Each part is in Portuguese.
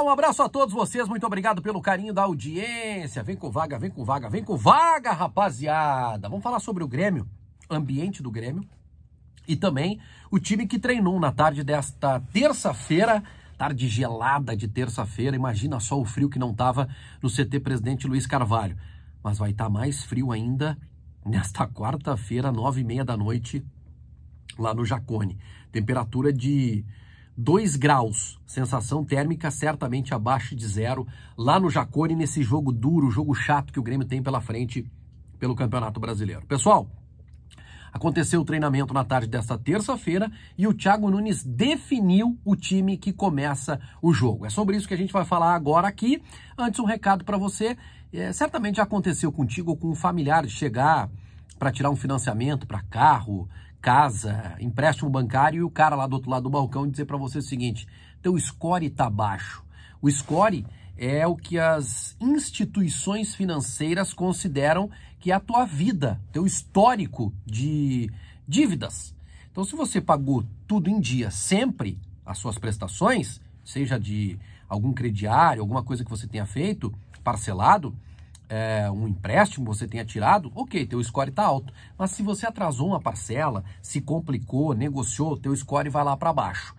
pessoal, um abraço a todos vocês, muito obrigado pelo carinho da audiência. Vem com vaga, vem com vaga, vem com vaga, rapaziada. Vamos falar sobre o Grêmio, ambiente do Grêmio e também o time que treinou na tarde desta terça-feira, tarde gelada de terça-feira. Imagina só o frio que não tava no CT Presidente Luiz Carvalho, mas vai estar tá mais frio ainda nesta quarta-feira, nove e meia da noite, lá no Jacone. Temperatura de 2 graus, sensação térmica certamente abaixo de zero, lá no Jacone, nesse jogo duro, jogo chato que o Grêmio tem pela frente pelo Campeonato Brasileiro. Pessoal, aconteceu o treinamento na tarde desta terça-feira e o Thiago Nunes definiu o time que começa o jogo. É sobre isso que a gente vai falar agora aqui. Antes, um recado para você. É, certamente já aconteceu contigo ou com um familiar de chegar para tirar um financiamento para carro, casa, empréstimo bancário e o cara lá do outro lado do balcão dizer para você o seguinte: teu score está baixo. O score é o que as instituições financeiras consideram que é a tua vida, teu histórico de dívidas. Então, se você pagou tudo em dia, sempre as suas prestações, seja de algum crediário, alguma coisa que você tenha feito, parcelado, é, um empréstimo você tenha tirado, ok, teu score está alto. Mas se você atrasou uma parcela, se complicou, negociou, teu score vai lá para baixo.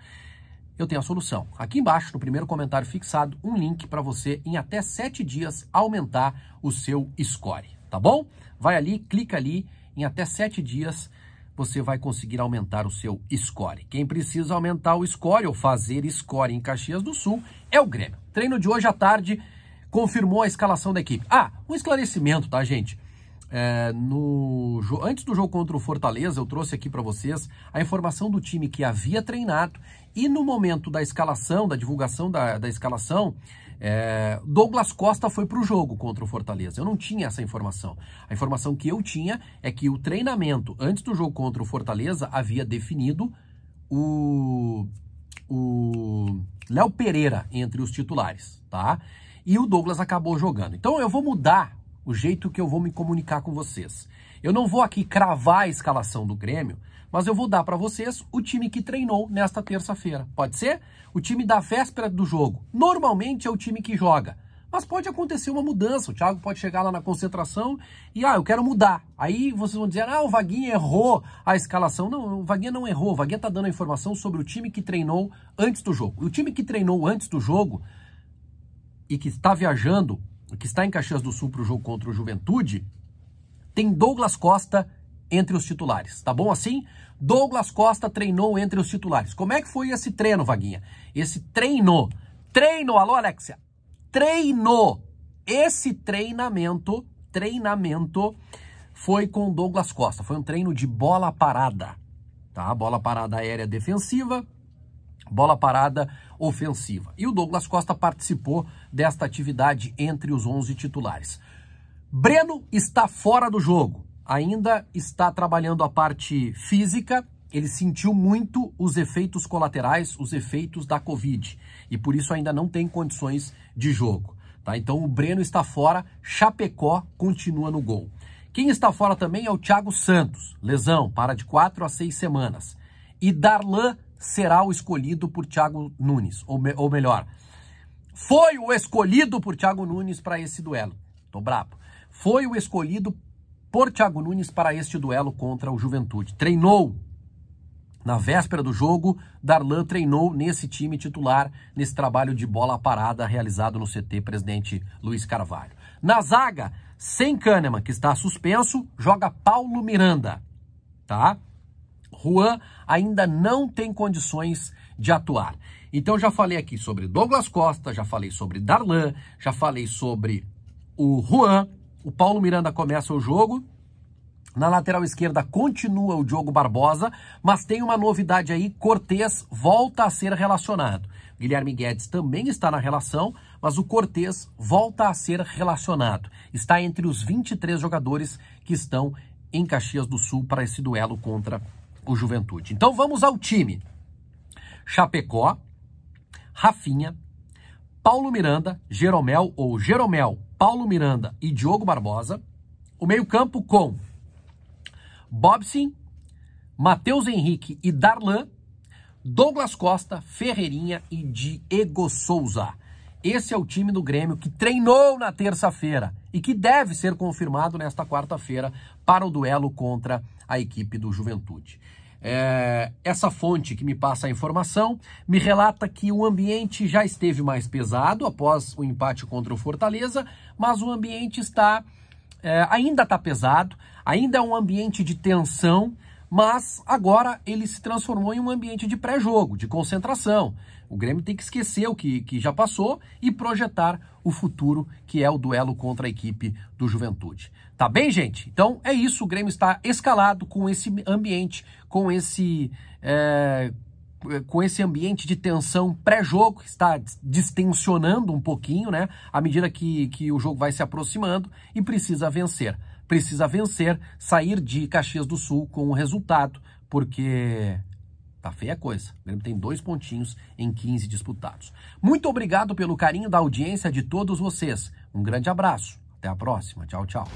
Eu tenho a solução. Aqui embaixo, no primeiro comentário fixado, um link para você, em até 7 dias, aumentar o seu score, tá bom? Vai ali, clica ali, em até 7 dias você vai conseguir aumentar o seu score. Quem precisa aumentar o score ou fazer score em Caxias do Sul é o Grêmio. Treino de hoje à tarde confirmou a escalação da equipe. Ah, um esclarecimento, tá, gente? É, no, antes do jogo contra o Fortaleza, eu trouxe aqui para vocês a informação do time que havia treinado e no momento da escalação, da divulgação da, da escalação, é, Douglas Costa foi para o jogo contra o Fortaleza. Eu não tinha essa informação. A informação que eu tinha é que o treinamento antes do jogo contra o Fortaleza havia definido o Léo Pereira entre os titulares, tá? e o Douglas acabou jogando. Então eu vou mudar o jeito que eu vou me comunicar com vocês. Eu não vou aqui cravar a escalação do Grêmio, mas eu vou dar para vocês o time que treinou nesta terça-feira. Pode ser? O time da véspera do jogo. Normalmente é o time que joga. Mas pode acontecer uma mudança. O Thiago pode chegar lá na concentração e, ah, eu quero mudar. Aí vocês vão dizer, ah, o Vaguinha errou a escalação. Não, o Vaguinha não errou. O Vaguinha está dando a informação sobre o time que treinou antes do jogo. O time que treinou antes do jogo e que está viajando, que está em Caxias do Sul para o jogo contra o Juventude, tem Douglas Costa entre os titulares. Tá bom assim? Douglas Costa treinou entre os titulares. Como é que foi esse treino, Vaguinha? Esse treino. Treino, alô, Alexia? Treino. Esse treinamento, treinamento foi com Douglas Costa. Foi um treino de bola parada. Tá? Bola parada aérea defensiva, bola parada ofensiva. E o Douglas Costa participou desta atividade entre os 11 titulares. Breno está fora do jogo, ainda está trabalhando a parte física, ele sentiu muito os efeitos colaterais, os efeitos da Covid, e por isso ainda não tem condições de jogo. Tá? Então o Breno está fora, Chapecó continua no gol. Quem está fora também é o Thiago Santos, lesão, para de quatro a seis semanas. E Darlan será o escolhido por Thiago Nunes, ou, me, ou melhor, foi o escolhido por Thiago Nunes para esse duelo. Tô brabo. Foi o escolhido por Thiago Nunes para este duelo contra o Juventude. Treinou na véspera do jogo, Darlan treinou nesse time titular, nesse trabalho de bola parada realizado no CT presidente Luiz Carvalho. Na zaga, sem Kahneman, que está suspenso, joga Paulo Miranda, tá? Juan ainda não tem condições de atuar. Então já falei aqui sobre Douglas Costa, já falei sobre Darlan, já falei sobre o Juan. O Paulo Miranda começa o jogo. Na lateral esquerda continua o Diogo Barbosa, mas tem uma novidade aí, Cortez volta a ser relacionado. Guilherme Guedes também está na relação, mas o Cortez volta a ser relacionado. Está entre os 23 jogadores que estão em Caxias do Sul para esse duelo contra o Juventude. Então vamos ao time. Chapecó, Rafinha, Paulo Miranda, Jeromel ou Jeromel, Paulo Miranda e Diogo Barbosa. O meio-campo com Bobsin, Matheus Henrique e Darlan, Douglas Costa, Ferreirinha e Diego Souza. Esse é o time do Grêmio que treinou na terça-feira e que deve ser confirmado nesta quarta-feira para o duelo contra a equipe do Juventude. É, essa fonte que me passa a informação me relata que o ambiente já esteve mais pesado após o empate contra o Fortaleza, mas o ambiente está é, ainda está pesado, ainda é um ambiente de tensão, mas agora ele se transformou em um ambiente de pré-jogo, de concentração, o Grêmio tem que esquecer o que, que já passou e projetar o futuro, que é o duelo contra a equipe do Juventude. Tá bem, gente? Então é isso. O Grêmio está escalado com esse ambiente, com esse. É, com esse ambiente de tensão pré-jogo, que está distensionando um pouquinho, né? À medida que, que o jogo vai se aproximando e precisa vencer. Precisa vencer, sair de Caxias do Sul com o um resultado, porque Tá feia a coisa. O Grêmio tem dois pontinhos em 15 disputados. Muito obrigado pelo carinho da audiência de todos vocês. Um grande abraço. Até a próxima. Tchau, tchau.